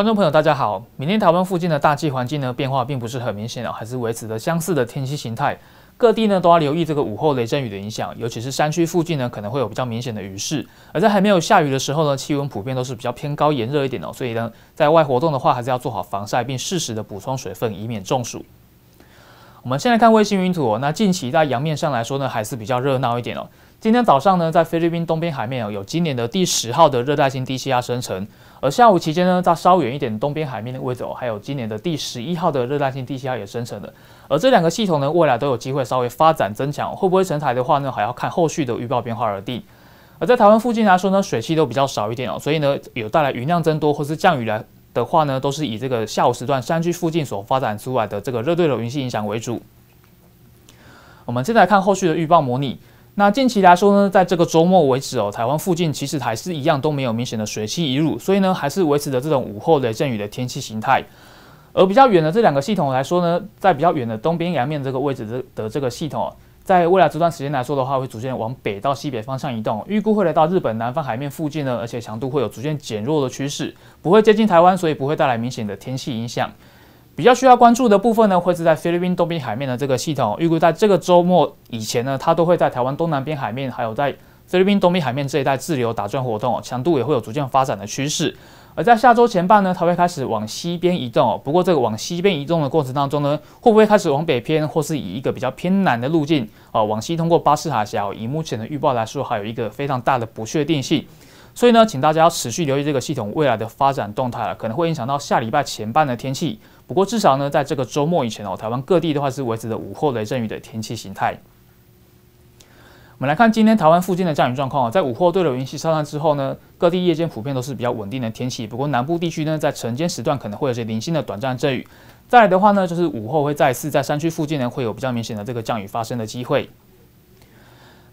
观众朋友，大家好。明天台湾附近的大气环境呢，变化并不是很明显哦，还是维持着相似的天气形态。各地呢都要留意这个午后雷阵雨的影响，尤其是山区附近呢，可能会有比较明显的雨势。而在还没有下雨的时候呢，气温普遍都是比较偏高、炎热一点哦。所以呢，在外活动的话，还是要做好防晒，并适时的补充水分，以免中暑。我们先来看卫星云图，那近期在阳面上来说呢，还是比较热闹一点哦。今天早上呢，在菲律宾东边海面哦，有今年的第十号的热带性低气压生成。而下午期间呢，在稍远一点东边海面的位置哦，还有今年的第十一号的热带性低气压也生成了。而这两个系统呢，未来都有机会稍微发展增强，会不会成台的话呢，还要看后续的预报变化而定。而在台湾附近来说呢，水汽都比较少一点哦，所以呢，有带来云量增多或是降雨来的话呢，都是以这个下午时段山区附近所发展出来的这个热对流云系影响为主。我们先来看后续的预报模拟。那近期来说呢，在这个周末为止哦，台湾附近其实还是一样都没有明显的水汽移入，所以呢，还是维持着这种午后雷阵雨的天气形态。而比较远的这两个系统来说呢，在比较远的东边阳面这个位置的这个系统，在未来这段时间来说的话，会逐渐往北到西北方向移动，预估会来到日本南方海面附近呢，而且强度会有逐渐减弱的趋势，不会接近台湾，所以不会带来明显的天气影响。比较需要关注的部分呢，会是在菲律宾东边海面的这个系统，预估在这个周末以前呢，它都会在台湾东南边海面，还有在菲律宾东边海面这一带滞留打转活动，强度也会有逐渐发展的趋势。而在下周前半呢，它会开始往西边移动，不过这个往西边移动的过程当中呢，会不会开始往北偏，或是以一个比较偏南的路径啊往西通过巴士海峡，以目前的预报来说，还有一个非常大的不确定性。所以呢，请大家要持续留意这个系统未来的发展动态了，可能会影响到下礼拜前半的天气。不过至少呢，在这个周末以前哦，台湾各地的话是维持着午后雷阵雨的天气形态。我们来看今天台湾附近的降雨状况啊，在午后对流云系消散之后呢，各地夜间普遍都是比较稳定的天气。不过南部地区呢，在晨间时段可能会有些零星的短暂阵雨。再来的话呢，就是午后会再次在山区附近呢，会有比较明显的这个降雨发生的机会。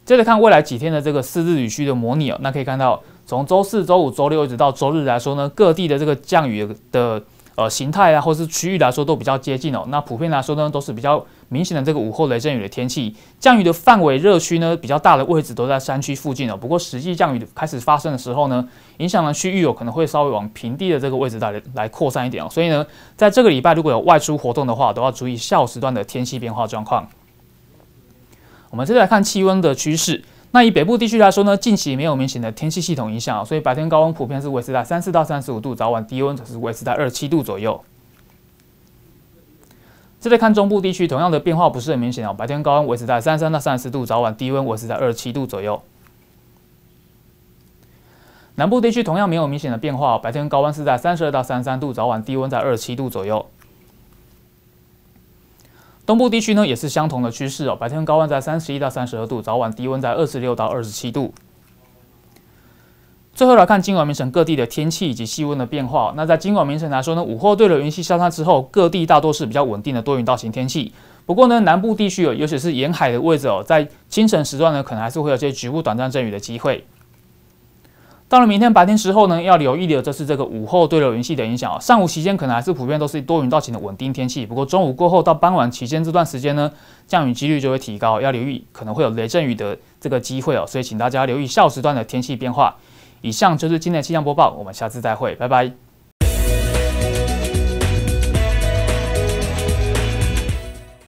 接着看未来几天的这个四日雨区的模拟哦，那可以看到。从周四、周五、周六一直到周日来说呢，各地的这个降雨的呃形态啊，或是区域来说都比较接近哦。那普遍来说呢，都是比较明显的这个午后雷阵雨的天气。降雨的范围、热区呢比较大的位置都在山区附近哦。不过实际降雨开始发生的时候呢，影响的区域有可能会稍微往平地的这个位置来来扩散一点哦。所以呢，在这个礼拜如果有外出活动的话，都要注意下午时段的天气变化状况。我们接着来看气温的趋势。那以北部地区来说呢，近期没有明显的天气系统影响，所以白天高温普遍是维持在三十四到三十五度，早晚低温则是维持在二十七度左右。这在看中部地区，同样的变化不是很明显哦，白天高温维持在三十三到三十度，早晚低温维持在二十七度左右。南部地区同样没有明显的变化，白天高温是在三十二到三十三度，早晚低温在二十七度左右。东部地区呢也是相同的趋势哦，白天高温在三十一到三十二度，早晚低温在二十六到二十七度。最后来看今晚明城各地的天气以及气温的变化。那在今晚明城来说呢，午后对流云系消散之后，各地大多是比较稳定的多云到晴天气。不过呢，南部地区哦，尤其是沿海的位置哦，在清晨时段呢，可能还是会有些局部短暂阵雨的机会。到了明天白天时候呢，要留意的就是这个午后对流云系的影响上午期间可能还是普遍都是多云到晴的稳定天气，不过中午过后到傍晚期间这段时间呢，降雨几率就会提高，要留意可能会有雷阵雨的这个机会哦。所以请大家留意小时段的天气变化。以上就是今天的气象播报，我们下次再会，拜拜。